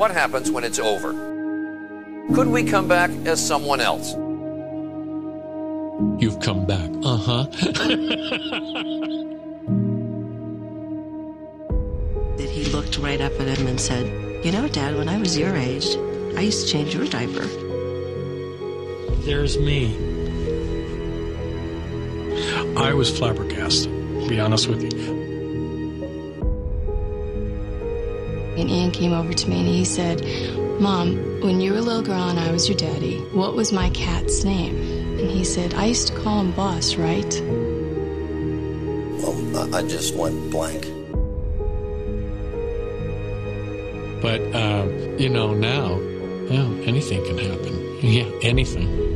What happens when it's over? Could we come back as someone else? You've come back. Uh huh. that he looked right up at him and said, You know, Dad, when I was your age, I used to change your diaper. There's me. I was flabbergasted, to be honest with you. And Ian came over to me and he said, Mom, when you were a little girl and I was your daddy, what was my cat's name? And he said, I used to call him Boss, right? Well, um, I just went blank. But, uh, you know, now, yeah, anything can happen. Yeah, anything.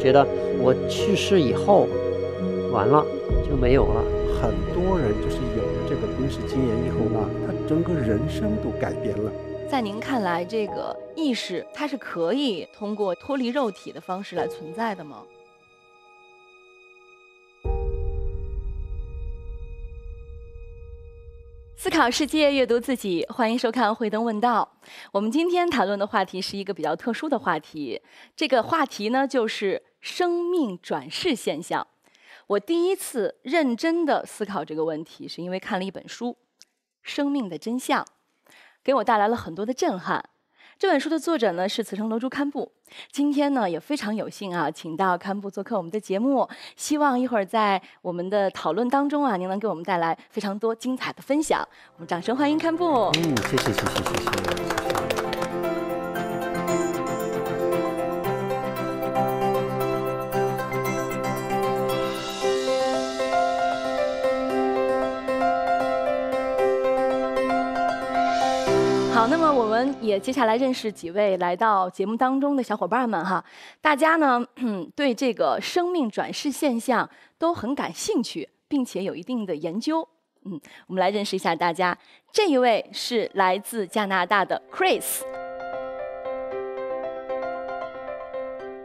觉得我去世以后，完了就没有了。很多人就是有了这个濒死经验以后呢，他整个人生都改变了。在您看来，这个意识它是可以通过脱离肉体的方式来存在的吗？思考世界，阅读自己，欢迎收看《慧灯问道》。我们今天谈论的话题是一个比较特殊的话题，这个话题呢就是生命转世现象。我第一次认真的思考这个问题，是因为看了一本书《生命的真相》，给我带来了很多的震撼。这本书的作者呢是慈城楼主堪布，今天呢也非常有幸啊，请到堪布做客我们的节目，希望一会儿在我们的讨论当中啊，您能给我们带来非常多精彩的分享，我们掌声欢迎堪布。嗯，谢谢谢谢谢谢。也接下来认识几位来到节目当中的小伙伴们哈，大家呢 对这个生命转世现象都很感兴趣，并且有一定的研究。嗯，我们来认识一下大家，这一位是来自加拿大的 Chris。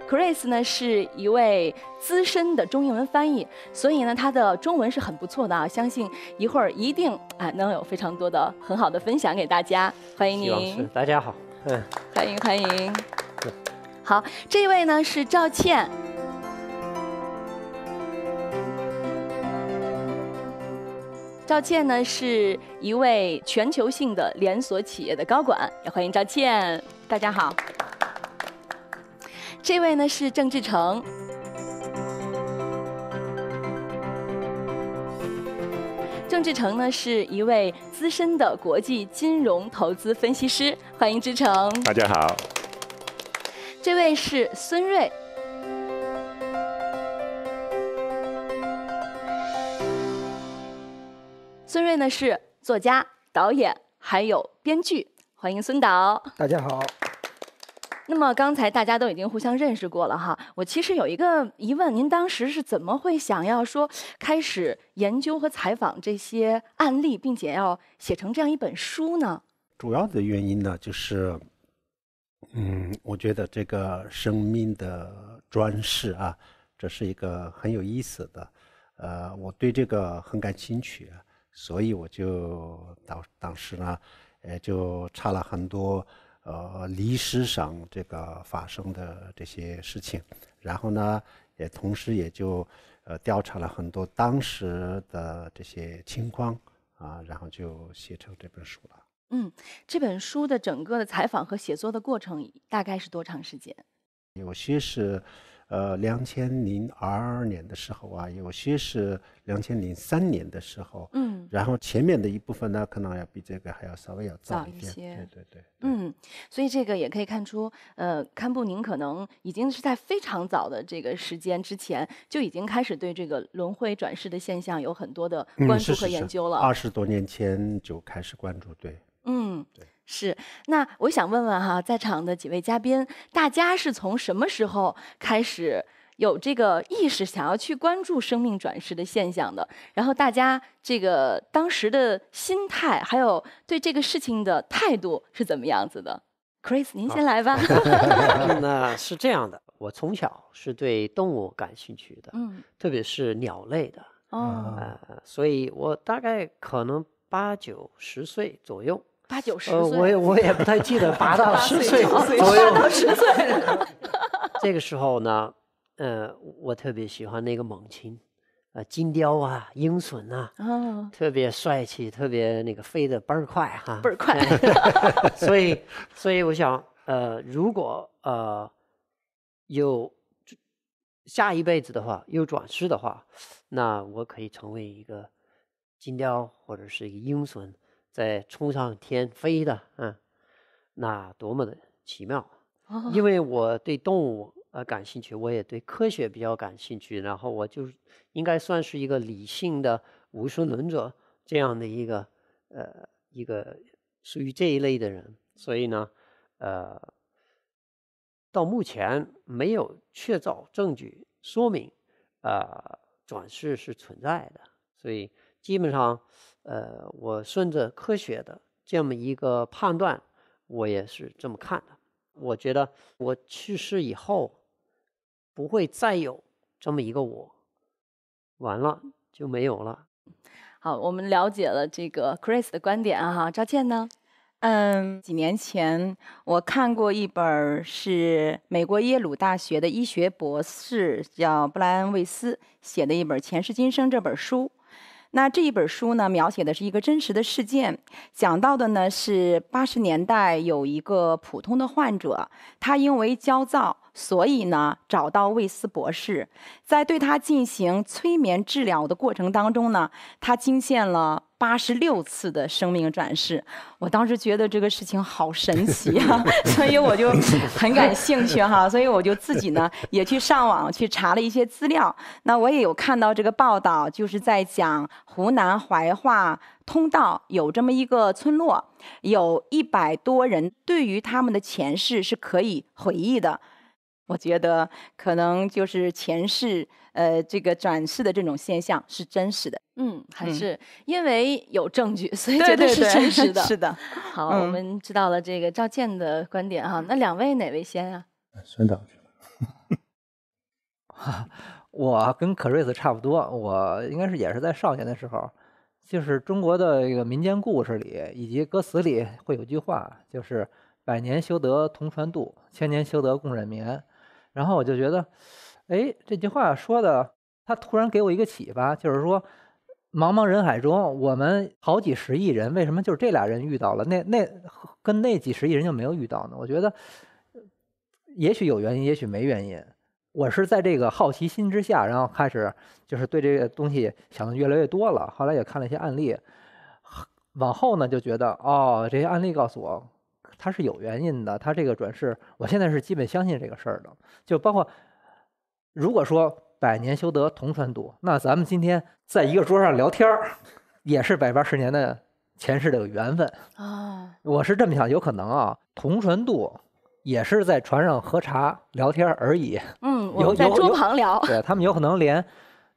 Chris 呢是一位资深的中英文翻译，所以呢，他的中文是很不错的啊。相信一会儿一定啊能有非常多的很好的分享给大家。欢迎您，大家好，嗯，欢迎欢迎。好，这位呢是赵倩。赵倩呢是一位全球性的连锁企业的高管，也欢迎赵倩，大家好。这位呢是郑志成，郑志成呢是一位资深的国际金融投资分析师，欢迎志成。大家好。这位是孙瑞。孙瑞呢是作家、导演还有编剧，欢迎孙导。大家好。那么刚才大家都已经互相认识过了哈，我其实有一个疑问，您当时是怎么会想要说开始研究和采访这些案例，并且要写成这样一本书呢？主要的原因呢，就是，嗯，我觉得这个生命的装饰啊，这是一个很有意思的，呃，我对这个很感兴趣，所以我就当当时呢，呃，就查了很多。呃，历史上这个发生的这些事情，然后呢，也同时也就呃调查了很多当时的这些情况啊，然后就写成这本书了。嗯，这本书的整个的采访和写作的过程大概是多长时间？有些是。呃，两千零二年的时候啊，有些是两千零三年的时候，嗯，然后前面的一部分呢，可能要比这个还要稍微要早一些，对对对，嗯，所以这个也可以看出，呃，堪布宁可能已经是在非常早的这个时间之前就已经开始对这个轮回转世的现象有很多的关注和研究了，二十多年前就开始关注，对，嗯，对。是，那我想问问哈，在场的几位嘉宾，大家是从什么时候开始有这个意识想要去关注生命转世的现象的？然后大家这个当时的心态，还有对这个事情的态度是怎么样子的？Chris，您先来吧。那是这样的，我从小是对动物感兴趣的，嗯，特别是鸟类的，哦，呃，所以我大概可能八九十岁左右。八九十，岁，我也我也不太记得八到十岁，八到十岁。这个时候呢，呃，我特别喜欢那个猛禽，啊，金雕啊，鹰隼啊，特别帅气，特别那个飞得倍儿快哈，倍儿快。所以，所以我想，呃，如果呃有下一辈子的话，又转世的话，那我可以成为一个金雕或者是一个鹰隼。在冲上天飞的，嗯，那多么的奇妙！因为我对动物啊感兴趣，我也对科学比较感兴趣，然后我就应该算是一个理性的无神论者这样的一个呃一个属于这一类的人，所以呢，呃，到目前没有确凿证据说明啊转世是存在的，所以基本上。呃，我顺着科学的这么一个判断，我也是这么看的。我觉得我去世以后，不会再有这么一个我，完了就没有了。好，我们了解了这个 Chris 的观点哈。赵倩呢？嗯，几年前我看过一本，是美国耶鲁大学的医学博士叫布莱恩·魏斯写的一本《前世今生》这本书。那这一本书呢，描写的是一个真实的事件，讲到的呢是八十年代有一个普通的患者，他因为焦躁。所以呢，找到魏斯博士，在对他进行催眠治疗的过程当中呢，他惊现了八十六次的生命转世。我当时觉得这个事情好神奇啊，所以我就很感兴趣哈，所以我就自己呢也去上网去查了一些资料。那我也有看到这个报道，就是在讲湖南怀化通道有这么一个村落，有一百多人对于他们的前世是可以回忆的。我觉得可能就是前世，呃，这个转世的这种现象是真实的。嗯，还是因为有证据，所以绝对是真实的。是的，好，我们知道了这个赵倩的观点哈。那两位哪位先啊？孙长。我跟克瑞斯差不多，我应该是也是在少年的时候，就是中国的一个民间故事里以及歌词里会有句话，就是“百年修得同船渡，千年修得共枕眠”。然后我就觉得，哎，这句话说的，他突然给我一个启发，就是说，茫茫人海中，我们好几十亿人，为什么就是这俩人遇到了，那那跟那几十亿人就没有遇到呢？我觉得，也许有原因，也许没原因。我是在这个好奇心之下，然后开始就是对这个东西想的越来越多了。后来也看了一些案例，往后呢就觉得，哦，这些案例告诉我。他是有原因的，他这个转世，我现在是基本相信这个事儿的。就包括，如果说百年修得同船渡，那咱们今天在一个桌上聊天儿，也是百八十年的前世的缘分啊。我是这么想，有可能啊，同船渡也是在船上喝茶聊天而已。嗯，有在桌旁聊，对他们有可能连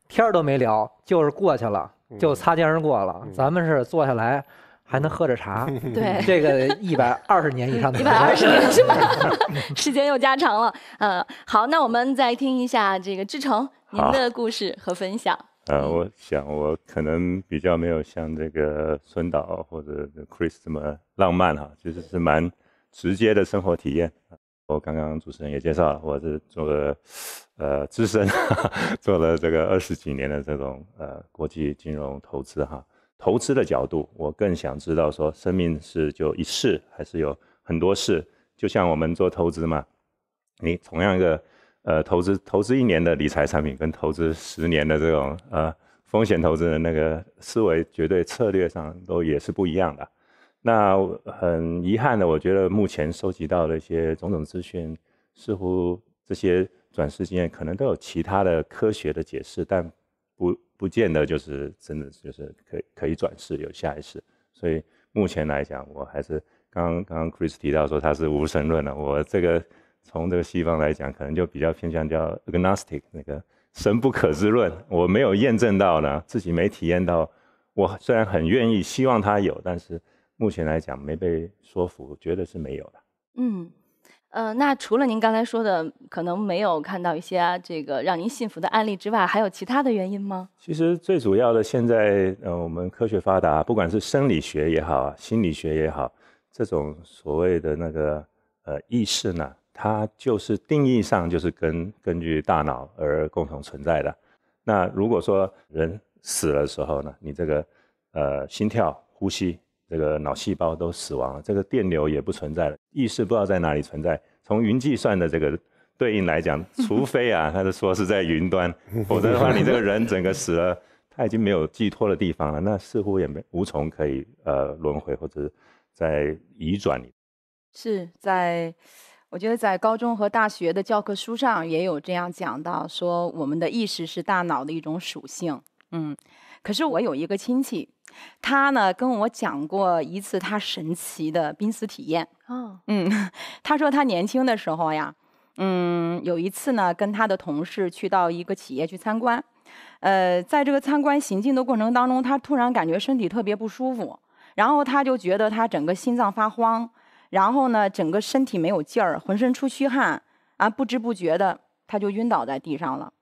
天儿都没聊，就是过去了，就擦肩而过了。咱们是坐下来。还能喝着茶，对这个一百二十年以上的一百二十年是吧？时间又加长了。嗯，好，那我们再听一下这个志成您的故事和分享。呃，我想我可能比较没有像这个孙导或者 Chris 这么浪漫哈，其实是蛮直接的生活体验。我刚刚主持人也介绍了，我是做了呃资深，做了这个二十几年的这种呃国际金融投资哈。投资的角度，我更想知道说，生命是就一次，还是有很多次？就像我们做投资嘛，你同样一个呃投资，投资一年的理财产品跟投资十年的这种呃风险投资的那个思维、绝对策略上都也是不一样的。那很遗憾的，我觉得目前收集到的一些种种资讯，似乎这些转世经验可能都有其他的科学的解释，但不。不见得就是真的，就是可可以转世有下一次。所以目前来讲，我还是刚刚刚 Chris 提到说他是无神论了。我这个从这个西方来讲，可能就比较偏向叫 agnostic 那个神不可知论。我没有验证到呢，自己没体验到。我虽然很愿意希望他有，但是目前来讲没被说服，觉得是没有的。嗯。呃，那除了您刚才说的，可能没有看到一些这个让您信服的案例之外，还有其他的原因吗？其实最主要的，现在呃，我们科学发达，不管是生理学也好，心理学也好，这种所谓的那个呃意识呢，它就是定义上就是根根据大脑而共同存在的。那如果说人死了的时候呢，你这个呃心跳、呼吸。这个脑细胞都死亡，了，这个电流也不存在了，意识不知道在哪里存在。从云计算的这个对应来讲，除非啊，他就说是在云端，否则的话，你这个人整个死了，他已经没有寄托的地方了，那似乎也没无从可以呃轮回或者在移转你。是在，我觉得在高中和大学的教科书上也有这样讲到，说我们的意识是大脑的一种属性，嗯。可是我有一个亲戚，他呢跟我讲过一次他神奇的濒死体验。哦，嗯，他说他年轻的时候呀，嗯，有一次呢跟他的同事去到一个企业去参观，呃，在这个参观行进的过程当中，他突然感觉身体特别不舒服，然后他就觉得他整个心脏发慌，然后呢整个身体没有劲儿，浑身出虚汗，啊，不知不觉的他就晕倒在地上了，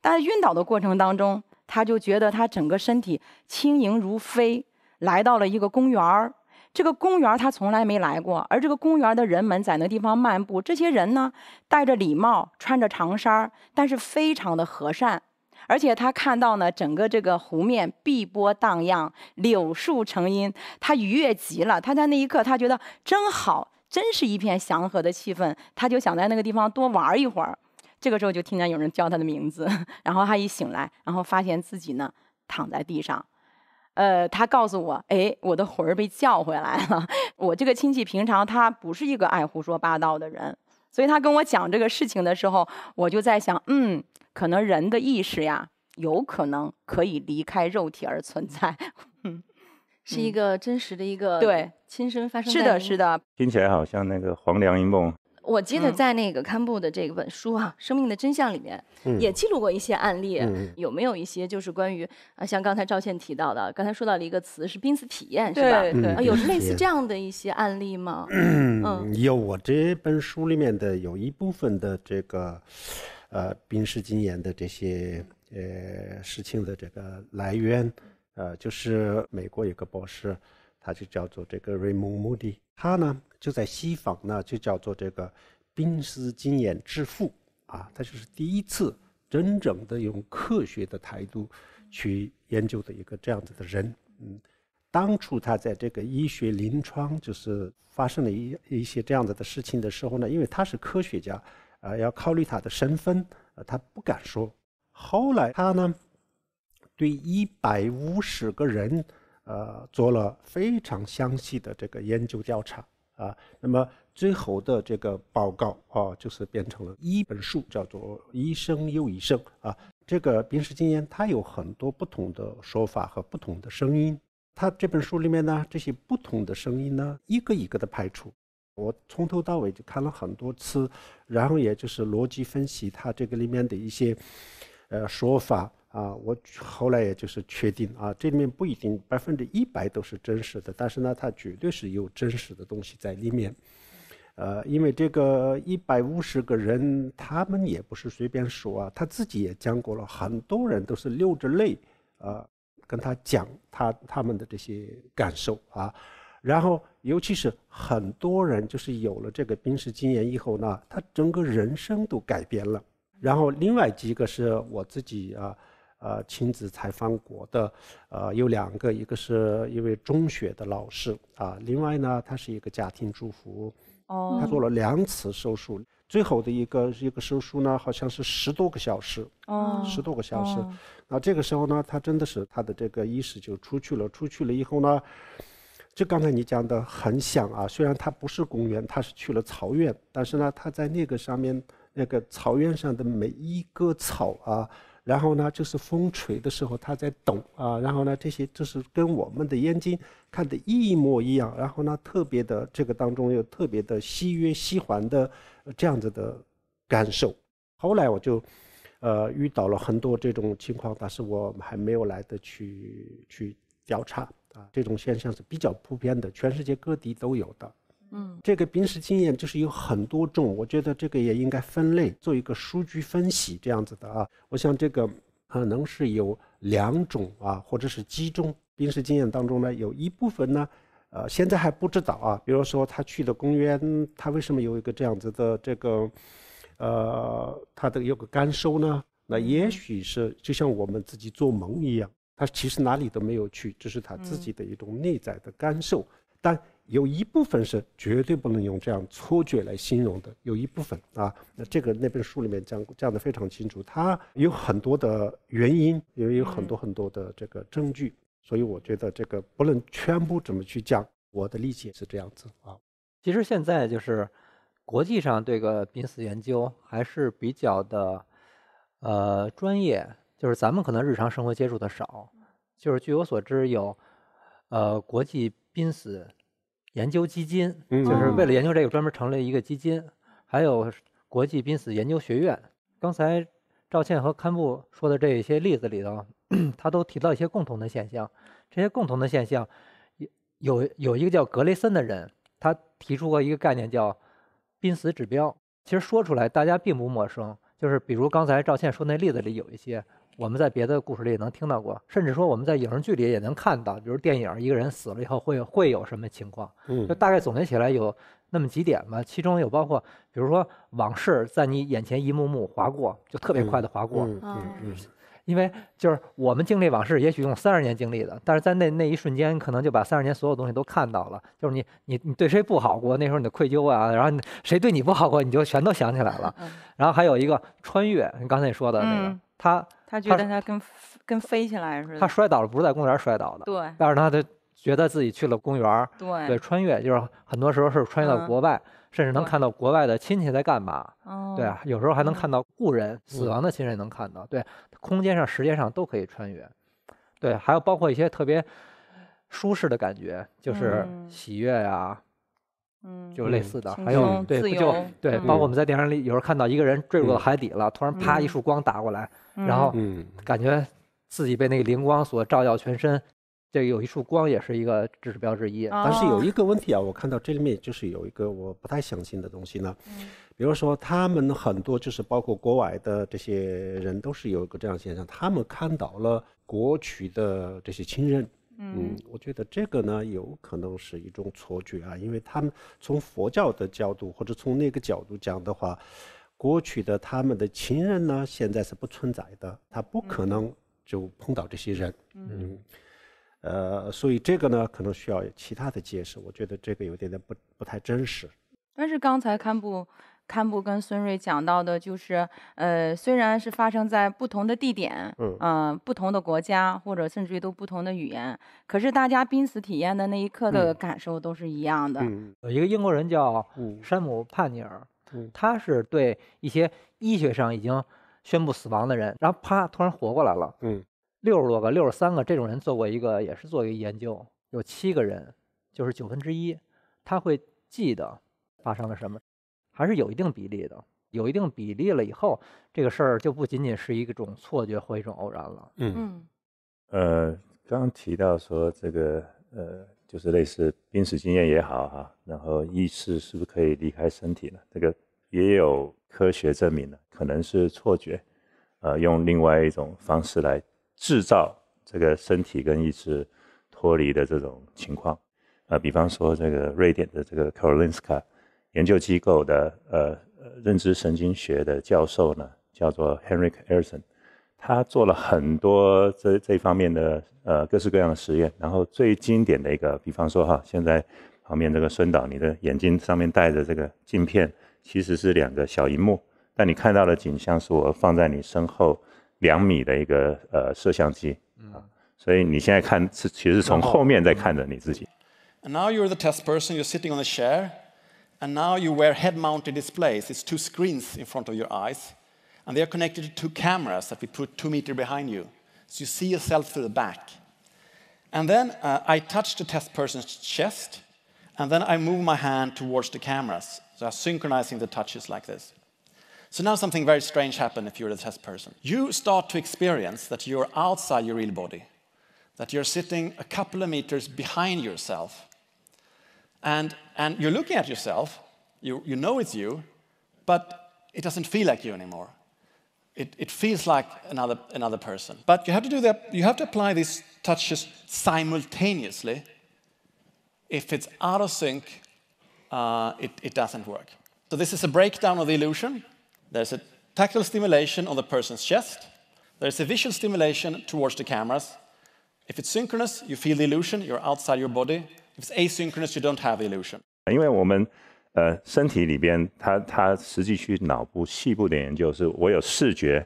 但是晕倒的过程当中。他就觉得他整个身体轻盈如飞，来到了一个公园儿。这个公园他从来没来过，而这个公园的人们在那地方漫步。这些人呢，戴着礼帽，穿着长衫儿，但是非常的和善。而且他看到呢，整个这个湖面碧波荡漾，柳树成荫，他愉悦极了。他在那一刻，他觉得真好，真是一片祥和的气氛。他就想在那个地方多玩一会儿。这个时候就听见有人叫他的名字，然后他一醒来，然后发现自己呢躺在地上，呃，他告诉我，哎，我的魂儿被叫回来了。我这个亲戚平常他不是一个爱胡说八道的人，所以他跟我讲这个事情的时候，我就在想，嗯，可能人的意识呀，有可能可以离开肉体而存在，是一个真实的一个对亲身发生是的是的，听起来好像那个黄粱一梦。我记得在那个堪布的这本书啊，《生命的真相》里面，也记录过一些案例。有没有一些就是关于啊，像刚才赵倩提到的，刚才说到了一个词是濒死体验，是吧？啊，有类似这样的一些案例吗？嗯，有。我这本书里面的有一部分的这个呃濒死经验的这些呃事情的这个来源，呃，就是美国有个博士，他就叫做这个 Ramudu，他呢。就在西方呢，就叫做这个“冰丝金眼之父”啊，他就是第一次真正的用科学的态度去研究的一个这样子的人。嗯，当初他在这个医学临床就是发生了一一些这样子的事情的时候呢，因为他是科学家，啊，要考虑他的身份，呃，他不敢说。后来他呢，对一百五十个人，呃，做了非常详细的这个研究调查。啊，那么最后的这个报告啊，就是变成了一本书，叫做《一生又一生》啊。这个病史经验，它有很多不同的说法和不同的声音。他这本书里面呢，这些不同的声音呢，一个一个的排除。我从头到尾就看了很多次，然后也就是逻辑分析它这个里面的一些呃说法。啊，我后来也就是确定啊，这里面不一定百分之一百都是真实的，但是呢，它绝对是有真实的东西在里面。呃，因为这个一百五十个人，他们也不是随便说啊，他自己也讲过了，很多人都是流着泪，呃，跟他讲他他们的这些感受啊。然后，尤其是很多人就是有了这个兵士经验以后呢，他整个人生都改变了。然后，另外几个是我自己啊。呃，亲自采访过的，呃，有两个，一个是一位中学的老师啊，另外呢，他是一个家庭主妇，哦，他做了两次手术，最后的一个一个手术呢，好像是十多个小时，哦，十多个小时，那这个时候呢，他真的是他的这个意识就出去了，出去了以后呢，就刚才你讲的很像啊，虽然他不是公园，他是去了草原，但是呢，他在那个上面那个草原上的每一个草啊。然后呢，就是风吹的时候，它在抖啊。然后呢，这些就是跟我们的眼睛看的一模一样。然后呢，特别的这个当中又特别的西约西环的这样子的感受。后来我就，呃，遇到了很多这种情况，但是我还没有来得去去调查啊。这种现象是比较普遍的，全世界各地都有的。嗯，这个濒师经验就是有很多种，我觉得这个也应该分类做一个数据分析这样子的啊。我想这个可能是有两种啊，或者是几种濒师经验当中呢，有一部分呢，呃，现在还不知道啊。比如说他去的公园，他为什么有一个这样子的这个，呃，他的有个感受呢？那也许是就像我们自己做梦一样，他其实哪里都没有去，这是他自己的一种内在的感受，但。有一部分是绝对不能用这样错觉来形容的，有一部分啊，那这个那本书里面讲讲的非常清楚，它有很多的原因，也有很多很多的这个证据，所以我觉得这个不能全部怎么去讲。我的理解是这样子啊。其实现在就是国际上这个濒死研究还是比较的呃专业，就是咱们可能日常生活接触的少，就是据我所知有呃国际濒死。研究基金就是为了研究这个专门成立一个基金，还有国际濒死研究学院。刚才赵倩和堪布说的这些例子里头，他都提到一些共同的现象。这些共同的现象，有有有一个叫格雷森的人，他提出过一个概念叫濒死指标。其实说出来大家并不陌生，就是比如刚才赵倩说那例子里有一些。我们在别的故事里也能听到过，甚至说我们在影视剧里也能看到，比如电影一个人死了以后会会有什么情况？就大概总结起来有那么几点吧。其中有包括比如说往事在你眼前一幕幕划过，就特别快的划过，嗯嗯，因为就是我们经历往事，也许用三十年经历的，但是在那那一瞬间，可能就把三十年所有东西都看到了，就是你你你对谁不好过那时候你的愧疚啊，然后谁对你不好过你就全都想起来了，然后还有一个穿越，你刚才说的那个他。他觉得他跟跟飞起来似的。他摔倒了，不是在公园摔倒的。对。但是他他觉得自己去了公园。对。对，穿越就是很多时候是穿越到国外，甚至能看到国外的亲戚在干嘛。哦。对啊，有时候还能看到故人死亡的亲人，能看到。对，空间上、时间上都可以穿越。对，还有包括一些特别舒适的感觉，就是喜悦啊，嗯，就是类似的，还有对，不就对，包括我们在电影里有时候看到一个人坠入到海底了，突然啪一束光打过来。然后，嗯，感觉自己被那个灵光所照耀全身，这有一束光也是一个指示标之一。但是有一个问题啊，我看到这里面就是有一个我不太相信的东西呢。比如说，他们很多就是包括国外的这些人都是有一个这样现象，他们看到了过去的这些亲人。嗯。我觉得这个呢，有可能是一种错觉啊，因为他们从佛教的角度或者从那个角度讲的话。过去的他们的亲人呢，现在是不存在的，他不可能就碰到这些人。嗯，呃，所以这个呢，可能需要其他的解释。我觉得这个有点点不不太真实。但是刚才堪布堪布跟孙瑞讲到的，就是呃，虽然是发生在不同的地点，嗯，不同的国家，或者甚至于都不同的语言，可是大家濒死体验的那一刻的感受都是一样的。嗯，一个英国人叫山姆·帕尼尔。他是对一些医学上已经宣布死亡的人，然后啪突然活过来了。嗯，六十多个，六十三个这种人做过一个，也是做一研究，有七个人，就是九分之一，他会记得发生了什么，还是有一定比例的，有一定比例了以后，这个事儿就不仅仅是一种错觉或一种偶然了。嗯，呃，刚提到说这个呃。就是类似濒死经验也好哈，然后意识是不是可以离开身体呢？这个也有科学证明了，可能是错觉，呃，用另外一种方式来制造这个身体跟意识脱离的这种情况，呃，比方说这个瑞典的这个 Karolinska 研究机构的呃认知神经学的教授呢，叫做 Henrik e r i s o n 他做了很多这这方面的呃各式各样的实验，然后最经典的一个，比方说哈，现在旁边这个孙导，你的眼睛上面戴着这个镜片，其实是两个小荧幕，但你看到的景象是我放在你身后两米的一个呃摄像机啊，所以你现在看是其实从后面在看着你自己。And now you're the test person. You're sitting on a chair, and now you wear head-mounted displays. It's two screens in front of your eyes. And they are connected to two cameras that we put two meters behind you. So you see yourself through the back. And then uh, I touch the test person's chest, and then I move my hand towards the cameras. So I'm synchronizing the touches like this. So now something very strange happened if you're the test person. You start to experience that you're outside your real body, that you're sitting a couple of meters behind yourself. And, and you're looking at yourself, you, you know it's you, but it doesn't feel like you anymore it, it feels like another, another person. But you have to do that, you have to apply these touches simultaneously. If it's out of sync, uh, it, it doesn't work. So this is a breakdown of the illusion. There's a tactile stimulation on the person's chest. There's a visual stimulation towards the cameras. If it's synchronous, you feel the illusion, you're outside your body. If it's asynchronous, you don't have the illusion. 因为我们呃，身体里边，他他实际去脑部细部的研究是，我有视觉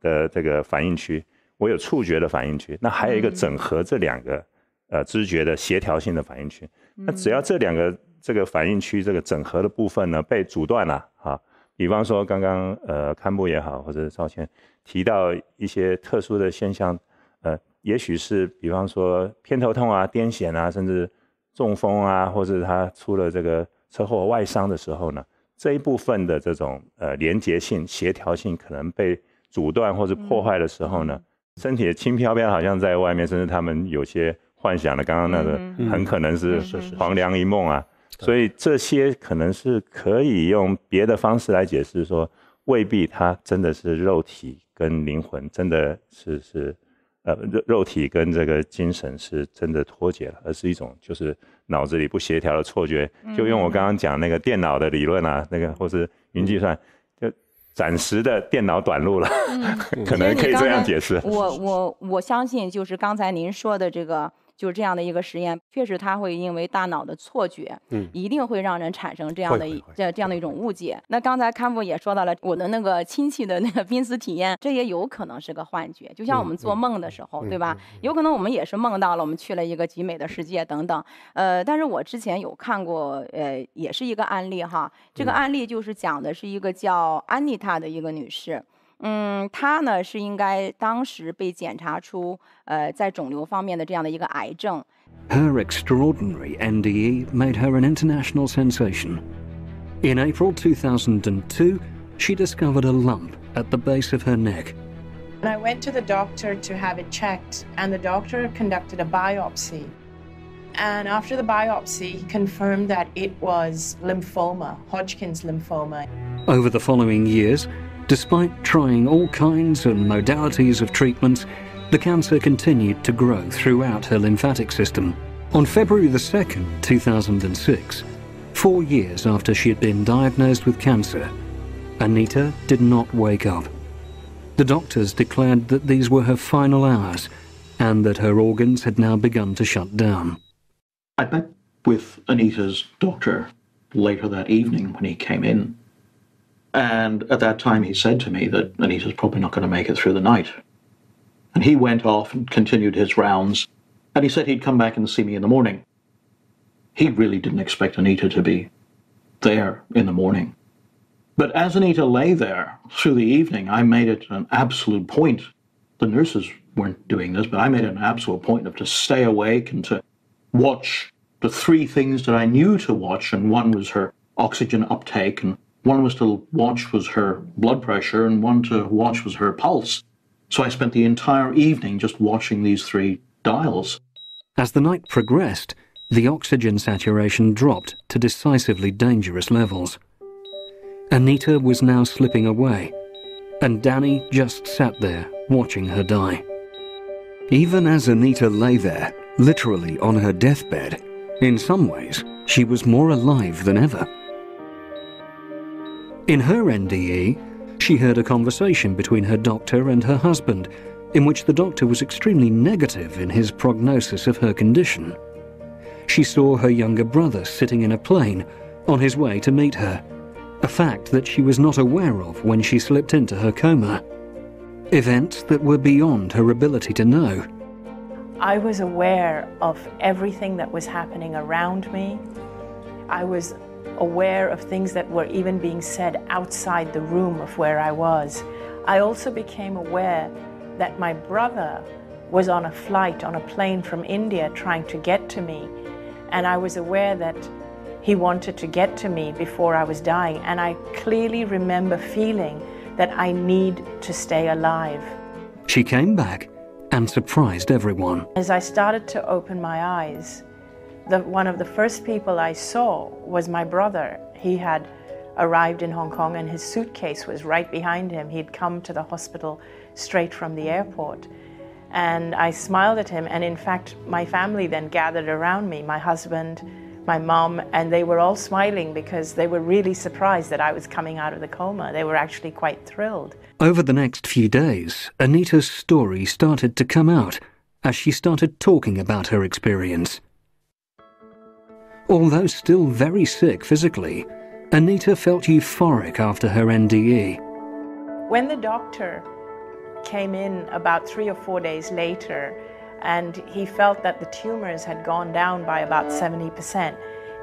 的这个反应区，我有触觉的反应区，那还有一个整合这两个呃知觉的协调性的反应区。那只要这两个这个反应区这个整合的部分呢被阻断了啊，比方说刚刚呃，堪布也好，或者赵谦提到一些特殊的现象，呃，也许是比方说偏头痛啊、癫痫啊，甚至中风啊，或者他出了这个。车祸外伤的时候呢，这一部分的这种呃连结性、协调性可能被阻断或者破坏的时候呢，身体轻飘飘，好像在外面，甚至他们有些幻想的，刚刚那个很可能是黄粱一梦啊，所以这些可能是可以用别的方式来解释，说未必他真的是肉体跟灵魂真的是是。呃，肉肉体跟这个精神是真的脱节了，而是一种就是脑子里不协调的错觉。就用我刚刚讲那个电脑的理论啊，那个或是云计算，就暂时的电脑短路了，可能可以这样解释。我我我相信就是刚才您说的这个。就是这样的一个实验，确实它会因为大脑的错觉，嗯，一定会让人产生这样的这这样的一种误解。那刚才康复也说到了我的那个亲戚的那个濒死体验，这也有可能是个幻觉，就像我们做梦的时候，对吧？有可能我们也是梦到了我们去了一个极美的世界等等。呃，但是我之前有看过，呃，也是一个案例哈。这个案例就是讲的是一个叫安妮塔的一个女士。嗯，他呢是应该当时被检查出呃在肿瘤方面的这样的一个癌症。Her extraordinary NDE made her an international sensation. In April 2002, she discovered a lump at the base of her neck. And I went to the doctor to have it checked, and the doctor conducted a biopsy. And after the biopsy, he confirmed that it was lymphoma, Hodgkin's lymphoma. Over the following years, Despite trying all kinds and modalities of treatments, the cancer continued to grow throughout her lymphatic system. On February the 2nd, 2006, four years after she had been diagnosed with cancer, Anita did not wake up. The doctors declared that these were her final hours and that her organs had now begun to shut down. I met with Anita's doctor later that evening when he came in and at that time, he said to me that Anita's probably not going to make it through the night. And he went off and continued his rounds, and he said he'd come back and see me in the morning. He really didn't expect Anita to be there in the morning. But as Anita lay there through the evening, I made it an absolute point. The nurses weren't doing this, but I made it an absolute point of to stay awake and to watch the three things that I knew to watch, and one was her oxygen uptake and one was to watch was her blood pressure, and one to watch was her pulse. So I spent the entire evening just watching these three dials. As the night progressed, the oxygen saturation dropped to decisively dangerous levels. Anita was now slipping away, and Danny just sat there watching her die. Even as Anita lay there, literally on her deathbed, in some ways, she was more alive than ever. In her NDE, she heard a conversation between her doctor and her husband, in which the doctor was extremely negative in his prognosis of her condition. She saw her younger brother sitting in a plane on his way to meet her, a fact that she was not aware of when she slipped into her coma. Events that were beyond her ability to know. I was aware of everything that was happening around me. I was aware of things that were even being said outside the room of where I was. I also became aware that my brother was on a flight, on a plane from India, trying to get to me. And I was aware that he wanted to get to me before I was dying. And I clearly remember feeling that I need to stay alive. She came back and surprised everyone. As I started to open my eyes, the, one of the first people I saw was my brother. He had arrived in Hong Kong and his suitcase was right behind him. He'd come to the hospital straight from the airport. And I smiled at him, and in fact, my family then gathered around me my husband, my mom, and they were all smiling because they were really surprised that I was coming out of the coma. They were actually quite thrilled. Over the next few days, Anita's story started to come out as she started talking about her experience. Although still very sick physically, Anita felt euphoric after her NDE. When the doctor came in about three or four days later and he felt that the tumors had gone down by about 70%,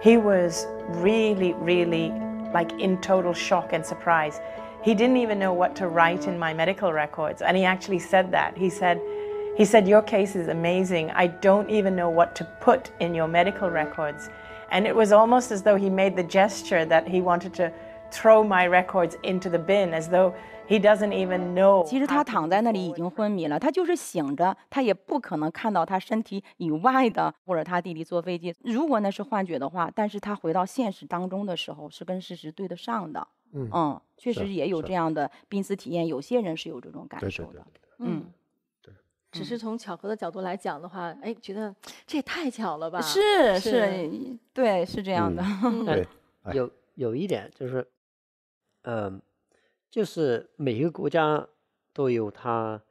he was really, really like in total shock and surprise. He didn't even know what to write in my medical records. And he actually said that. He said, he said, your case is amazing. I don't even know what to put in your medical records. And it was almost as though he made the gesture that he wanted to throw my records into the bin, as though he doesn't even know. 其实他躺在那里已经昏迷了，他就是醒着，他也不可能看到他身体以外的或者他弟弟坐飞机。如果那是幻觉的话，但是他回到现实当中的时候是跟事实对得上的。嗯，嗯确实也有这样的濒死体验，有些人是有这种感受的。对对对嗯。只是从巧合的角度来讲的话，哎，觉得 这也太巧了吧？是是，对，是这样的。对，有有一点就是，嗯，就是每个国家都有它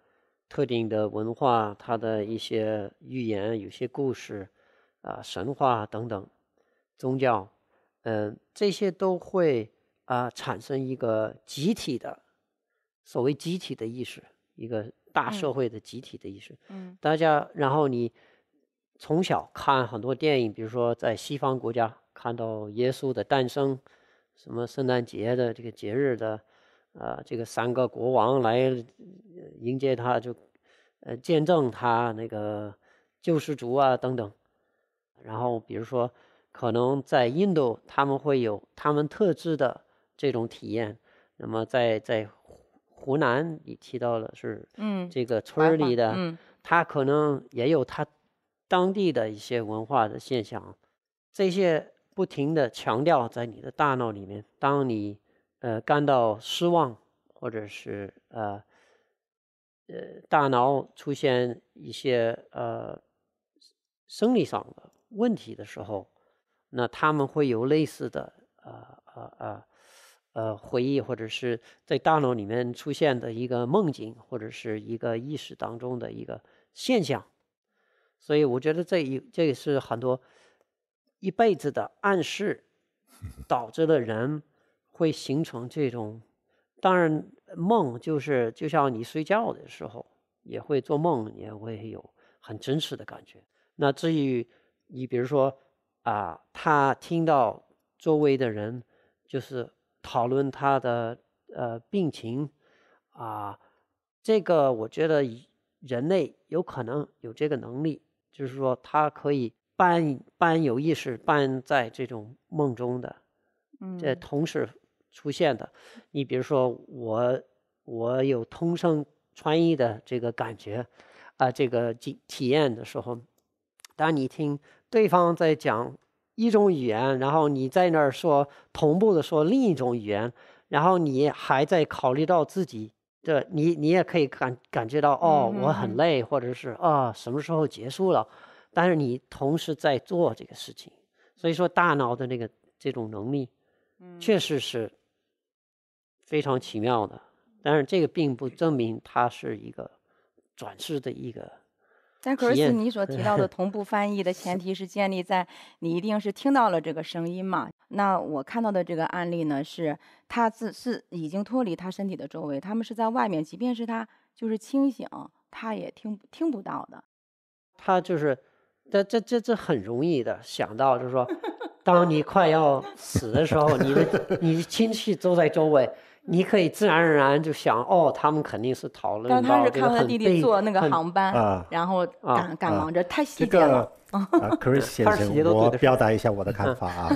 特定的文化，它的一些寓言、有些故事啊、神话等等、宗教，嗯，这些都会啊产生一个集体的所谓集体的意识，一个。大社会的集体的意识，嗯，大家，然后你从小看很多电影，比如说在西方国家看到耶稣的诞生，什么圣诞节的这个节日的，啊，这个三个国王来迎接他，就呃见证他那个救世主啊等等，然后比如说可能在印度，他们会有他们特制的这种体验，那么在在。湖南你提到了是，嗯，这个村里的，嗯，他可能也有他当地的一些文化的现象，这些不停的强调在你的大脑里面，当你呃感到失望，或者是呃呃大脑出现一些呃生理上的问题的时候，那他们会有类似的呃呃呃。呃，回忆或者是在大脑里面出现的一个梦境，或者是一个意识当中的一个现象，所以我觉得这一这也是很多一辈子的暗示，导致了人会形成这种。当然，梦就是就像你睡觉的时候也会做梦，也会有很真实的感觉。那至于你比如说啊，他听到周围的人就是。讨论他的呃病情，啊，这个我觉得人类有可能有这个能力，就是说他可以半半有意识半在这种梦中的，这同时出现的。你比如说我我有通声穿衣的这个感觉，啊，这个体体验的时候，当你听对方在讲。一种语言，然后你在那儿说同步的说另一种语言，然后你还在考虑到自己，这你你也可以感感觉到哦我很累，或者是啊什么时候结束了，但是你同时在做这个事情，所以说大脑的那个这种能力，确实是非常奇妙的，但是这个并不证明它是一个转世的一个。但可是你所提到的同步翻译的前提是建立在你一定是听到了这个声音嘛？那我看到的这个案例呢是，他自是已经脱离他身体的周围，他们是在外面，即便是他就是清醒，他也听听不到的。他就是，这这这这很容易的想到，就是说，当你快要死的时候，你的你亲戚都在周围。你可以自然而然就想，哦，他们肯定是讨论。但他是看他弟弟坐那个航班，然后赶赶忙着，太细节了。啊，Chris 先生，我表达一下我的看 法啊。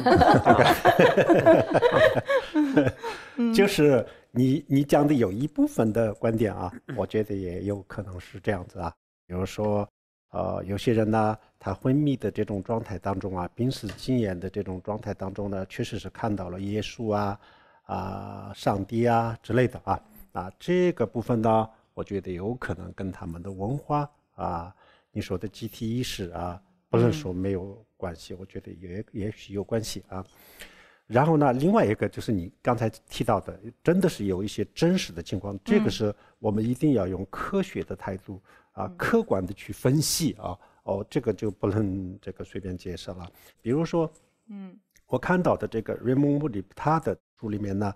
就是你你讲的有一部分的观点啊，我觉得也有可能是这样子啊。比如说，呃，有些人呢，他昏迷的这种状态当中啊，濒死经验的这种状态当中呢，确实是看到了耶稣啊。啊，上帝啊之类的啊，啊，这个部分呢，我觉得有可能跟他们的文化啊，你说的集体意识啊，不能说没有关系，我觉得也也许有关系啊。然后呢，另外一个就是你刚才提到的，真的是有一些真实的情况，这个是我们一定要用科学的态度啊，客观的去分析啊，哦，这个就不能这个随便解释了。比如说，嗯，我看到的这个 Rambo 的他的。书里面呢，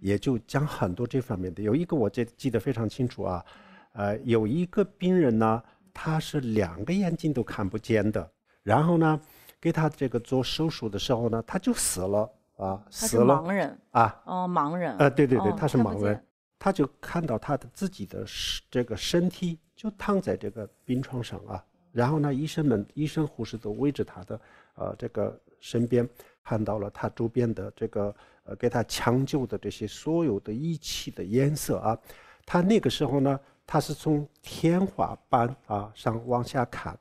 也就讲很多这方面的。有一个我这记得非常清楚啊，呃，有一个病人呢，他是两个眼睛都看不见的。然后呢，给他这个做手术的时候呢，他就死了啊，死了。盲人啊。哦，盲人。呃，对对对，他是盲人。他就看到他的自己的这个身体就躺在这个病床上啊。然后呢，医生们、医生护士都围着他的呃这个身边。看到了他周边的这个，呃，给他抢救的这些所有的仪器的颜色啊。他那个时候呢，他是从天花板啊上往下看，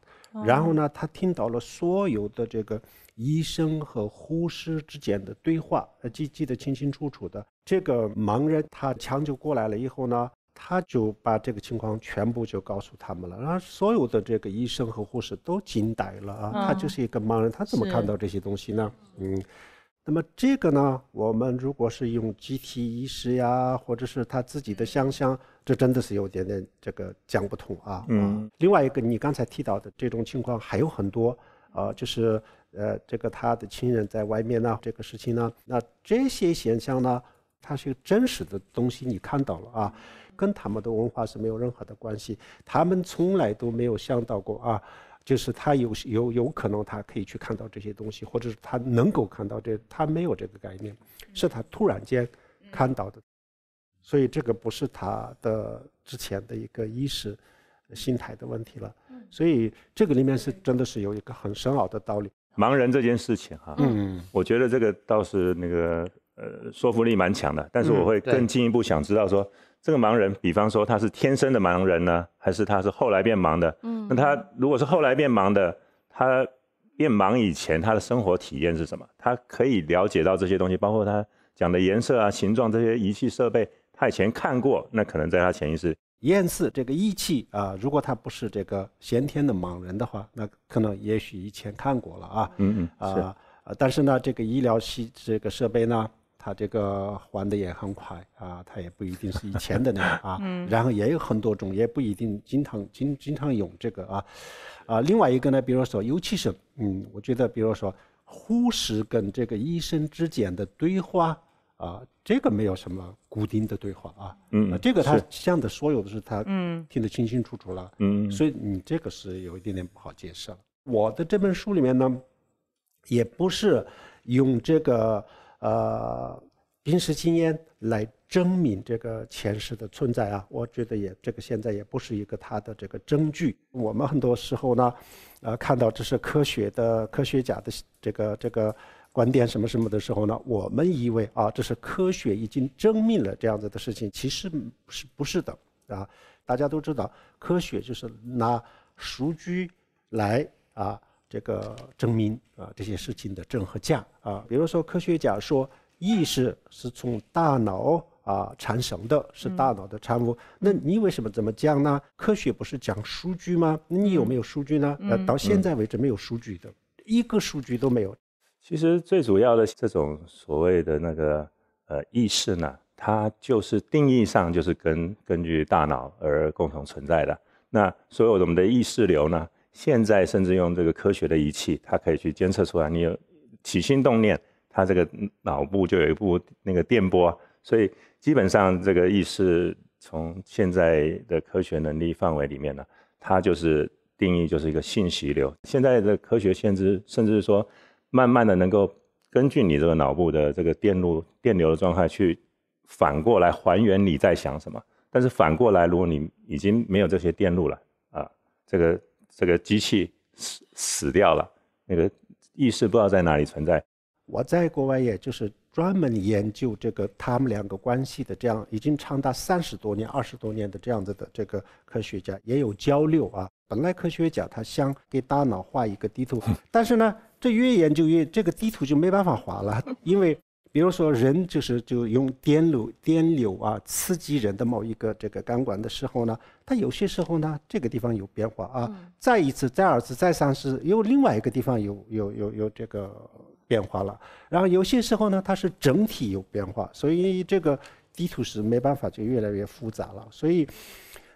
然后呢，他听到了所有的这个医生和护士之间的对话，呃，记记得清清楚楚的。这个盲人他抢救过来了以后呢。他就把这个情况全部就告诉他们了，然后所有的这个医生和护士都惊呆了啊！他就是一个盲人，他怎么看到这些东西呢？嗯，那么这个呢，我们如果是用集体意识呀，或者是他自己的想象，这真的是有点点这个讲不通啊。嗯。另外一个，你刚才提到的这种情况还有很多，呃，就是呃，这个他的亲人在外面呢，这个事情呢，那这些现象呢，它是真实的东西，你看到了啊。跟他们的文化是没有任何的关系，他们从来都没有想到过啊，就是他有有有可能，他可以去看到这些东西，或者是他能够看到这，他没有这个概念，是他突然间看到的，所以这个不是他的之前的一个意识、心态的问题了，所以这个里面是真的是有一个很深奥的道理。盲人这件事情哈，嗯，我觉得这个倒是那个呃说服力蛮强的，但是我会更进一步想知道说。这个盲人，比方说他是天生的盲人呢，还是他是后来变盲的？嗯，那他如果是后来变盲的，他变盲以前他的生活体验是什么？他可以了解到这些东西，包括他讲的颜色啊、形状这些仪器设备，他以前看过，那可能在他潜意识，验视这个仪器啊，如果他不是这个先天的盲人的话，那可能也许以前看过了啊，嗯嗯，啊啊，但是呢，这个医疗系这个设备呢？它这个还的也很快啊，它也不一定是以前的那个啊。嗯。然后也有很多种，也不一定经常、经经常用这个啊。啊，另外一个呢，比如说，尤其是嗯，我觉得，比如说，护士跟这个医生之间的对话啊，这个没有什么固定的对话啊。嗯啊，这个他像的所有的是他嗯听得清清楚楚了。嗯。所以你这个是有一点点不好解释了。我的这本书里面呢，也不是用这个。呃，平时经验来证明这个前世的存在啊，我觉得也这个现在也不是一个它的这个证据。我们很多时候呢，呃，看到这是科学的、科学家的这个这个观点什么什么的时候呢，我们以为啊，这是科学已经证明了这样子的事情，其实是不是的啊？大家都知道，科学就是拿数据来啊。这个证明啊，这些事情的证和假啊，比如说科学家说，意识是从大脑啊产生的，是大脑的产物。那你为什么这么讲呢？科学不是讲数据吗？那你有没有数据呢？呃，到现在为止没有数据的，一个数据都没有。其实最主要的这种所谓的那个呃意识呢，它就是定义上就是跟根据大脑而共同存在的。那所有的我们的意识流呢？现在甚至用这个科学的仪器，它可以去监测出来，你有起心动念，它这个脑部就有一部那个电波，所以基本上这个意识从现在的科学能力范围里面呢，它就是定义就是一个信息流。现在的科学限制，甚至说，慢慢的能够根据你这个脑部的这个电路电流的状态去反过来还原你在想什么。但是反过来，如果你已经没有这些电路了啊，这个。这个机器死死掉了，那个意识不知道在哪里存在。我在国外，也就是专门研究这个他们两个关系的，这样已经长达三十多年、二十多年的这样子的这个科学家也有交流啊。本来科学家他想给大脑画一个地图，但是呢，这越研究越这个地图就没办法画了，因为比如说人就是就用电流、电流啊刺激人的某一个这个钢管的时候呢。但有些时候呢，这个地方有变化啊，再一次、再二次、再三次，又另外一个地方有有有有这个变化了。然后有些时候呢，它是整体有变化，所以这个地图是没办法就越来越复杂了。所以，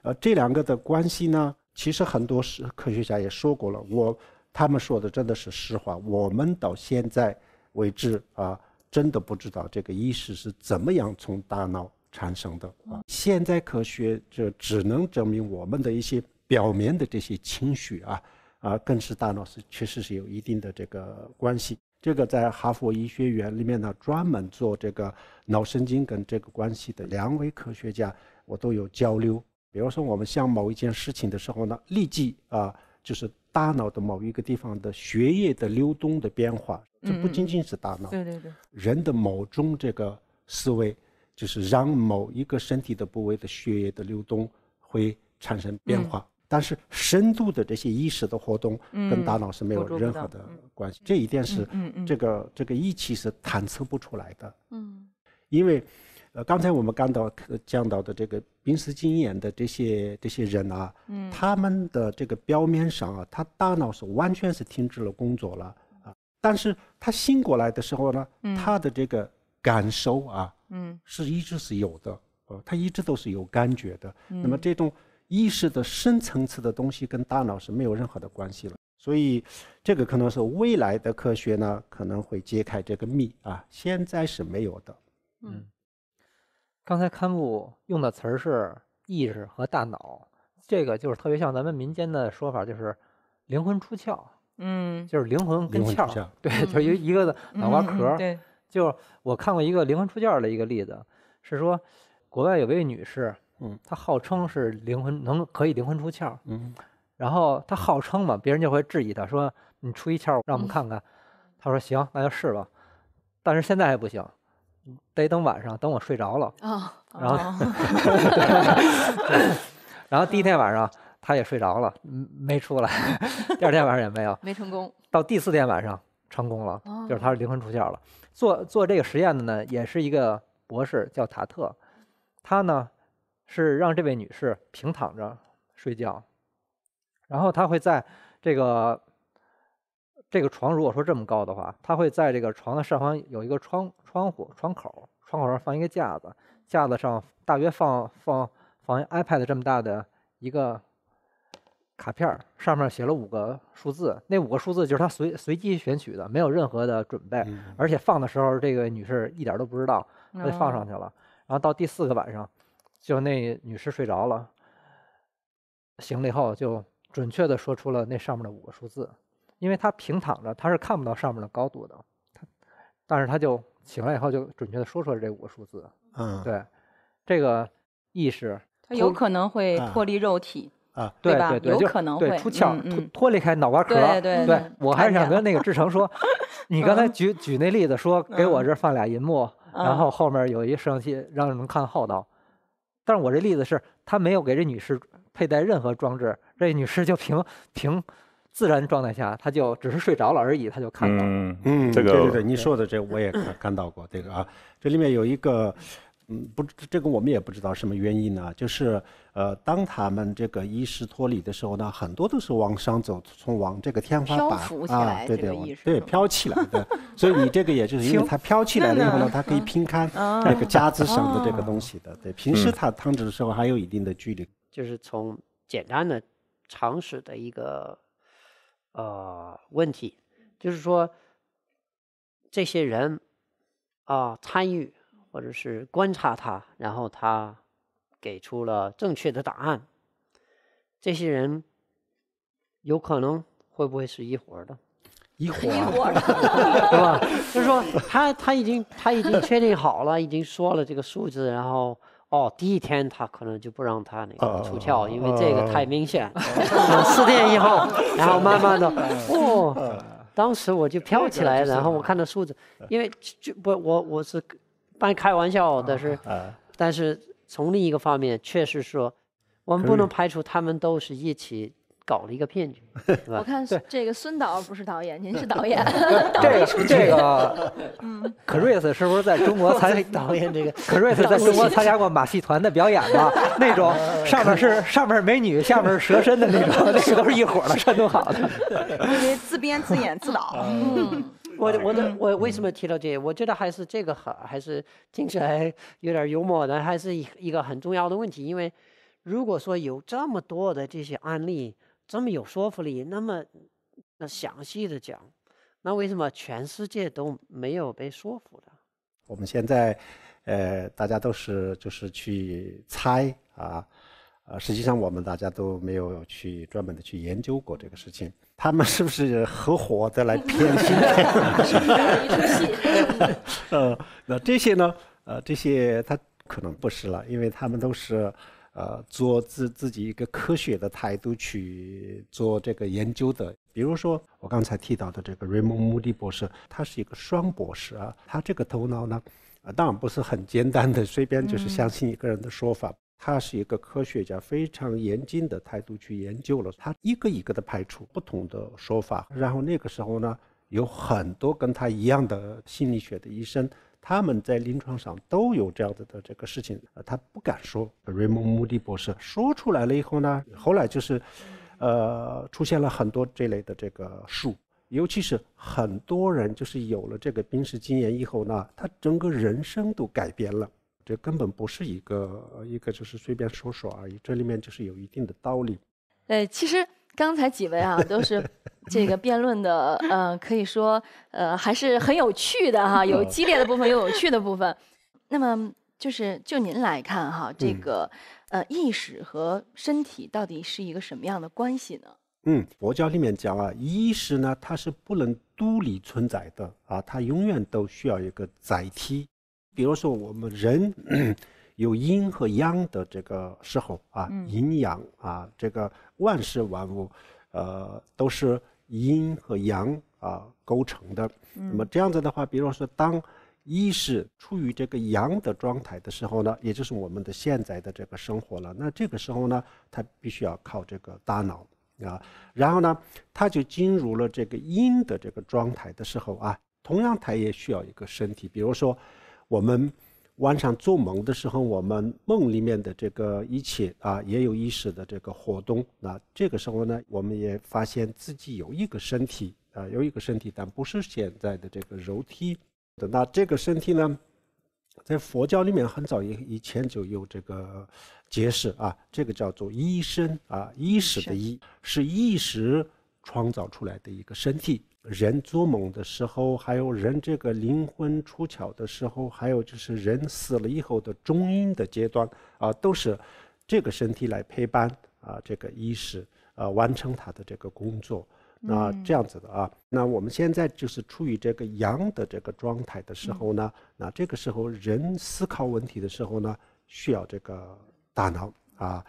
呃，这两个的关系呢，其实很多是科学家也说过了，我他们说的真的是实话。我们到现在为止啊，真的不知道这个意识是怎么样从大脑。产生的啊，现在科学就只能证明我们的一些表面的这些情绪啊，啊，更是大脑是确实是有一定的这个关系。这个在哈佛医学院里面呢，专门做这个脑神经跟这个关系的两位科学家，我都有交流。比如说，我们想某一件事情的时候呢，立即啊，就是大脑的某一个地方的血液的流动的变化，这不仅仅是大脑，对对对，人的某种这个思维。就是让某一个身体的部位的血液的流动会产生变化，但是深度的这些意识的活动跟大脑是没有任何的关系，这一点是这个这个仪器是探测不出来的。嗯，因为，呃，刚才我们到讲到的这个濒死经验的这些这些人啊，他们的这个表面上啊，他大脑是完全是停止了工作了啊，但是他醒过来的时候呢，他的这个感受啊。嗯，是一直是有的，呃，他一直都是有感觉的。那么这种意识的深层次的东西跟大脑是没有任何的关系了。所以，这个可能是未来的科学呢，可能会揭开这个秘啊。现在是没有的。嗯，刚才刊物用的词儿是意识和大脑，这个就是特别像咱们民间的说法，就是灵魂出窍。嗯，就是灵魂跟窍，对，就一一个脑瓜壳。对。就是我看过一个灵魂出窍的一个例子，是说国外有位女士，嗯，她号称是灵魂能可以灵魂出窍，嗯，然后她号称嘛，别人就会质疑她说你出一窍让我们看看，她说行，那就试吧，但是现在还不行，得等晚上等我睡着了，啊，然后，然后第一天晚上她也睡着了，嗯，没出来，第二天晚上也没有，没成功，到第四天晚上。成功了，就是他的灵魂出现了。做做这个实验的呢，也是一个博士，叫塔特。他呢是让这位女士平躺着睡觉，然后他会在这个这个床，如果说这么高的话，他会在这个床的上方有一个窗窗户窗口，窗口上放一个架子，架子上大约放放放 iPad 这么大的一个。卡片上面写了五个数字，那五个数字就是他随随机选取的，没有任何的准备，而且放的时候，这个女士一点都不知道，她就放上去了。然后到第四个晚上，就那女士睡着了，醒了以后就准确的说出了那上面的五个数字，因为她平躺着，她是看不到上面的高度的，但是她就醒来以后就准确的说出了这五个数字。嗯，对，这个意识，她有可能会脱离肉体。啊，对对对，就对出窍脱脱离开脑瓜壳。对对，对我还是想跟那个志成说，你刚才举举那例子，说给我这放俩银幕，然后后面有一个摄像机，让人们看后头，但是我这例子是，他没有给这女士佩戴任何装置，这女士就凭凭自然状态下，她就只是睡着了而已，她就看到了。嗯，这个对对对，你说的这我也看看到过这个啊，这里面有一个。嗯，不，这个我们也不知道什么原因呢？就是，呃，当他们这个衣食脱离的时候呢，很多都是往上走，从往这个天花板啊，对对对，对，飘起来的。所以你这个也就是因为 它飘起来了以后呢，它可以拼开那个夹子上的这个东西的。对，平时它躺着的时候还有一定的距离。就是从简单的常识的一个呃问题，就是说这些人啊参与。或者是观察他，然后他给出了正确的答案。这些人有可能会不会是一伙的？一伙的，是吧？就是说他他已经他已经确定好了，已经说了这个数字，然后哦，第一天他可能就不让他那个出窍，因为这个太明显。四天以后，然后慢慢的，哦，当时我就飘起来，然后我看到数字，因为就不我我是。半开玩笑，的是，但是从另一个方面，确实说，我们不能排除他们都是一起搞了一个骗局。我看这个孙导不是导演，您是导演。这个这个，嗯，Chris 是不是在中国参导演这个？Chris 在中国参加过马戏团的表演吗？那种上面是上面是美女，下面是蛇身的那种，那个都是一伙的，串通好的，因为自编自演自导。嗯。我我的我为什么提到这些？我觉得还是这个好，还是听起来 有点幽默的，还是一一个很重要的问题。因为如果说有这么多的这些案例，这么有说服力，那么那详细的讲，那为什么全世界都没有被说服的？我们现在，呃，大家都是就是去猜啊。啊，实际上我们大家都没有去专门的去研究过这个事情，他们是不是合伙的来骗心？呃，那这些呢？呃，这些他可能不是了，因为他们都是，呃，做自自己一个科学的态度去做这个研究的。比如说我刚才提到的这个 Ramon Moody 博士，他是一个双博士啊，他这个头脑呢，啊，当然不是很简单的随便就是相信一个人的说法。他是一个科学家，非常严谨的态度去研究了，他一个一个的排除不同的说法。然后那个时候呢，有很多跟他一样的心理学的医生，他们在临床上都有这样子的这个事情，他不敢说。瑞蒙·穆迪博士说出来了以后呢，后来就是，呃，出现了很多这类的这个书，尤其是很多人就是有了这个濒死经验以后呢，他整个人生都改变了。这根本不是一个一个，就是随便说说而已。这里面就是有一定的道理。呃，其实刚才几位啊，都是 这个辩论的，呃，可以说呃，还是很有趣的哈，有激烈的部分，有有趣的部分。那么就是就您来看哈，这个呃，意识和身体到底是一个什么样的关系呢？嗯，佛教里面讲啊，意识呢它是不能独立存在的啊，它永远都需要一个载体。比如说，我们人 有阴和阳的这个时候啊，阴阳啊，这个万事万物，呃，都是阴和阳啊构成的。那么这样子的话，比如说，当一是处于这个阳的状态的时候呢，也就是我们的现在的这个生活了。那这个时候呢，它必须要靠这个大脑啊。然后呢，它就进入了这个阴的这个状态的时候啊，同样它也需要一个身体，比如说。我们晚上做梦的时候，我们梦里面的这个一切啊，也有意识的这个活动。那这个时候呢，我们也发现自己有一个身体啊，有一个身体，但不是现在的这个肉体。那这个身体呢，在佛教里面很早以以前就有这个解释啊，这个叫做“医生啊，意识的“意”是意识创造出来的一个身体。人做梦的时候，还有人这个灵魂出窍的时候，还有就是人死了以后的中阴的阶段啊，都是这个身体来陪伴啊，这个意识呃完成他的这个工作，那这样子的啊。那我们现在就是处于这个阳的这个状态的时候呢，那这个时候人思考问题的时候呢，需要这个大脑啊。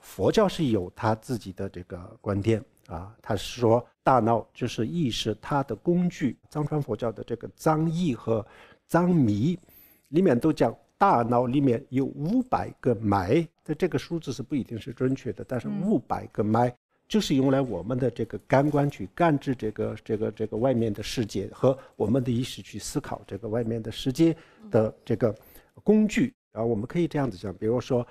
佛教是有他自己的这个观点。啊，他是说大脑就是意识，它的工具。藏传佛教的这个藏译和藏迷里面都讲，大脑里面有五百个脉这这个数字是不一定是准确的，但是五百个脉就是用来我们的这个感官去感知这个这个这个外面的世界和我们的意识去思考这个外面的世界的这个工具。啊，我们可以这样子讲，比如说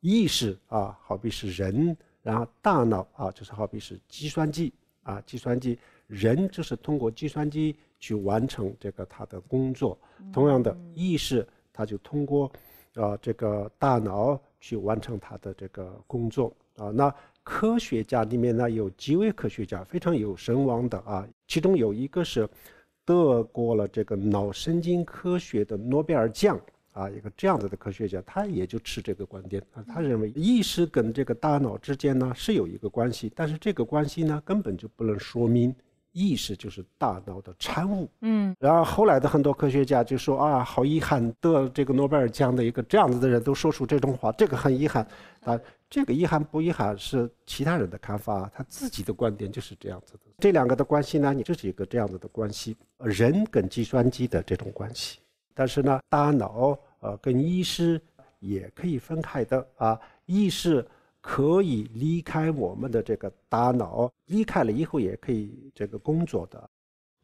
意识啊，好比是人。然后大脑啊，就是好比是计算机啊，计算机人就是通过计算机去完成这个他的工作。同样的，意识他就通过，啊，这个大脑去完成他的这个工作啊。那科学家里面呢，有几位科学家非常有声望的啊，其中有一个是得过了这个脑神经科学的诺贝尔奖。啊，一个这样子的科学家，他也就持这个观点啊。他认为意识跟这个大脑之间呢是有一个关系，但是这个关系呢根本就不能说明意识就是大脑的产物。嗯，然后后来的很多科学家就说啊，好遗憾，得这个诺贝尔奖的一个这样子的人都说出这种话，这个很遗憾。啊，这个遗憾不遗憾是其他人的看法，他自己的观点就是这样子的。这两个的关系呢，你就是一个这样子的关系，人跟计算机的这种关系。但是呢，大脑。呃，跟医师也可以分开的啊，意识可以离开我们的这个大脑，离开了以后也可以这个工作的，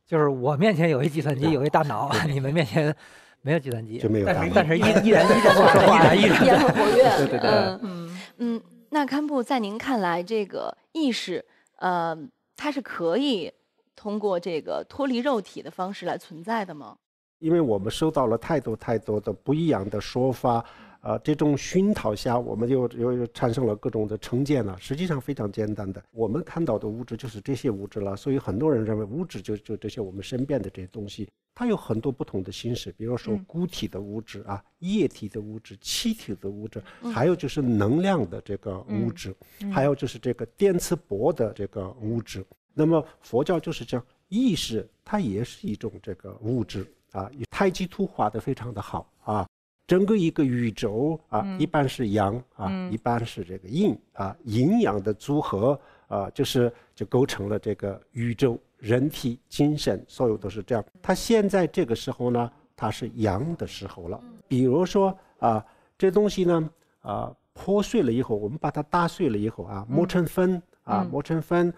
就是我面前有一计算机，有一大脑，你们面前没有计算机就没有，但是依依然能说话，依然也很活跃。对对对，嗯嗯，那堪布在您看来，这个意识呃，它是可以通过这个脱离肉体的方式来存在的吗？因为我们收到了太多太多的不一样的说法，啊，这种熏陶下，我们又又产生了各种的成见了。实际上非常简单的，我们看到的物质就是这些物质了。所以很多人认为物质就就这些我们身边的这些东西，它有很多不同的形式，比如说固体的物质啊，液体的物质，气体的物质，还有就是能量的这个物质，还有就是这个电磁波的这个物质。那么佛教就是讲，意识它也是一种这个物质。啊，太极图画得非常的好啊，整个一个宇宙啊，一半是阳啊，一半是这个阴啊，阴阳的组合啊，就是就构成了这个宇宙、人体、精神，所有都是这样。它现在这个时候呢，它是阳的时候了。比如说啊，这东西呢，啊，破碎了以后，我们把它打碎了以后啊，磨成粉啊，磨成粉。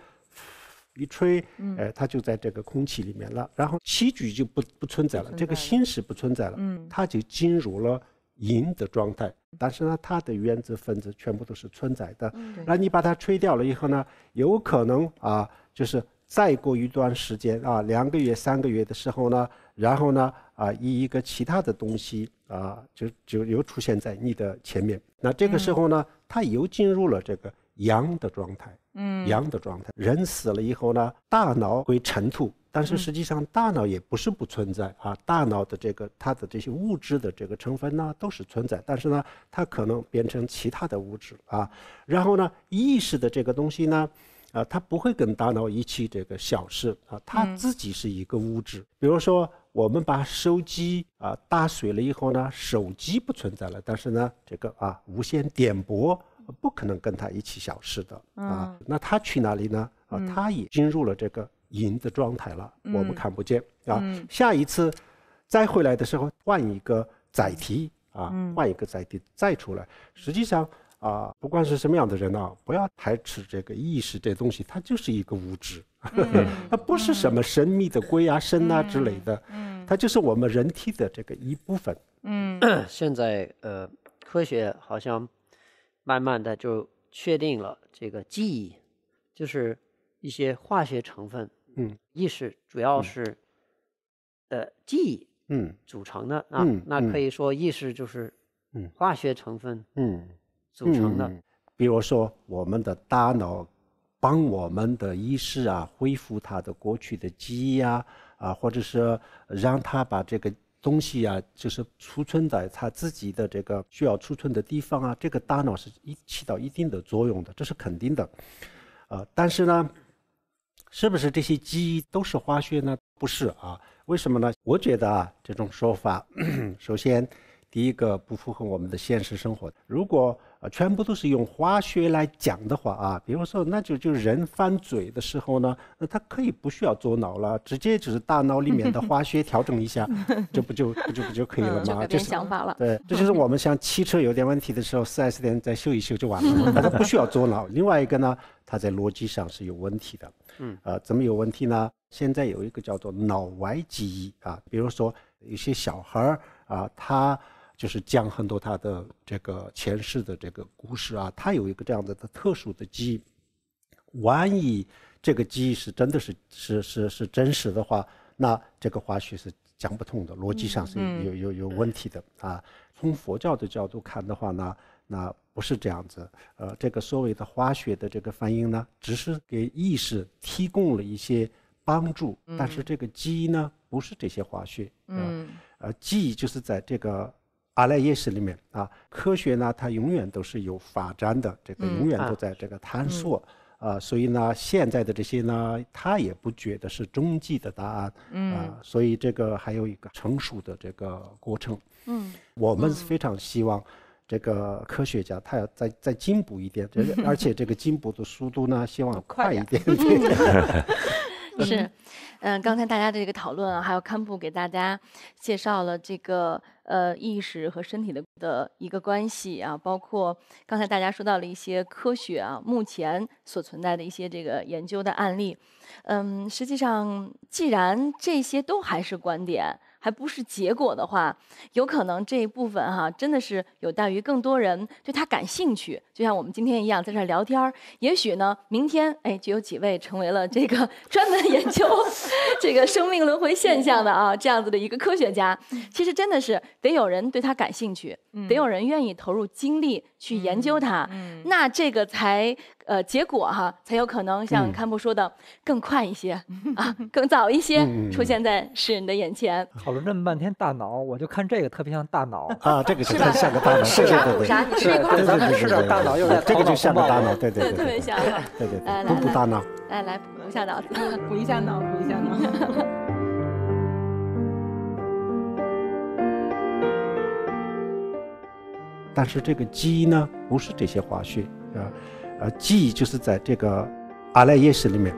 一吹，哎，它就在这个空气里面了。然后棋局就不不存在了，这个心是不存在了，它就进入了赢的状态。但是呢，它的原子分子全部都是存在的。那你把它吹掉了以后呢，有可能啊，就是再过一段时间啊，两个月、三个月的时候呢，然后呢，啊，以一个其他的东西啊，就就又出现在你的前面。那这个时候呢，它又进入了这个阳的状态。一样的状态，人死了以后呢，大脑会尘土，但是实际上大脑也不是不存在啊，大脑的这个它的这些物质的这个成分呢都是存在，但是呢它可能变成其他的物质啊，然后呢意识的这个东西呢，啊它不会跟大脑一起这个消失啊，它自己是一个物质，比如说我们把手机啊打碎了以后呢，手机不存在了，但是呢这个啊无线电波不可能跟他一起消失的啊！那他去哪里呢？啊，他也进入了这个银的状态了，我们看不见啊。下一次再回来的时候，换一个载体啊，换一个载体再出来。实际上啊，不管是什么样的人啊，不要排斥这个意识这东西，它就是一个物质，它不是什么神秘的鬼啊、身啊之类的，它就是我们人体的这个一部分。嗯，现在呃，科学好像。慢慢的就确定了，这个记忆就是一些化学成分，嗯，意识主要是的记忆，嗯，组成的啊，那可以说意识就是嗯化学成分，嗯，组成的。比如说我们的大脑帮我们的意识啊，恢复它的过去的记忆啊，啊，或者是让它把这个。东西啊，就是储存在他自己的这个需要储存的地方啊，这个大脑是一起到一定的作用的，这是肯定的，呃，但是呢，是不是这些记忆都是花学呢？不是啊，为什么呢？我觉得啊，这种说法，首先，第一个不符合我们的现实生活。如果全部都是用化学来讲的话啊，比如说，那就就人翻嘴的时候呢，那他可以不需要左脑了，直接就是大脑里面的化学调整一下，这不就不就不就可以了吗？有是想法了。对，这就是我们像汽车有点问题的时候，四 S 店再修一修就完了，它 不需要左脑。另外一个呢，它在逻辑上是有问题的。嗯。啊，怎么有问题呢？现在有一个叫做脑外记忆啊，比如说一些小孩儿啊，他。就是讲很多他的这个前世的这个故事啊，他有一个这样子的特殊的记忆。万一这个记忆是真的是是是是真实的话，那这个花絮是讲不通的，逻辑上是有有有问题的啊。从佛教的角度看的话呢，那不是这样子。呃，这个所谓的花絮的这个翻译呢，只是给意识提供了一些帮助，但是这个记忆呢，不是这些花絮。嗯。呃，记忆就是在这个。阿赖耶识里面啊，科学呢，它永远都是有发展的，这个永远都在这个探索啊，所以呢，现在的这些呢，他也不觉得是终极的答案，啊，所以这个还有一个成熟的这个过程。嗯，我们非常希望这个科学家他要再再进步一点，而且这个进步的速度呢，希望快一点点。是，嗯，刚才大家的这个讨论啊，还有堪布给大家介绍了这个呃意识和身体的的一个关系啊，包括刚才大家说到了一些科学啊目前所存在的一些这个研究的案例，嗯，实际上既然这些都还是观点。还不是结果的话，有可能这一部分哈，真的是有待于更多人对他感兴趣。就像我们今天一样，在这儿聊天儿。也许呢，明天哎，就有几位成为了这个 专门研究 这个生命轮回现象的啊，这样子的一个科学家。其实真的是得有人对他感兴趣，得有人愿意投入精力去研究它。那这个才呃，结果哈，才有可能像堪布说的更快一些 啊，更早一些出现在世人的眼前。说这么半天大脑，我就看这个特别像大脑啊，这个是像个大脑，是是是是是是大脑又在这个就像个大脑，对对对特对对，来来补补大脑，来来补一下脑子，补一下脑，补一下脑。但是这个记忆呢，不是这些花絮啊，呃，记忆就是在这个阿赖耶识里面。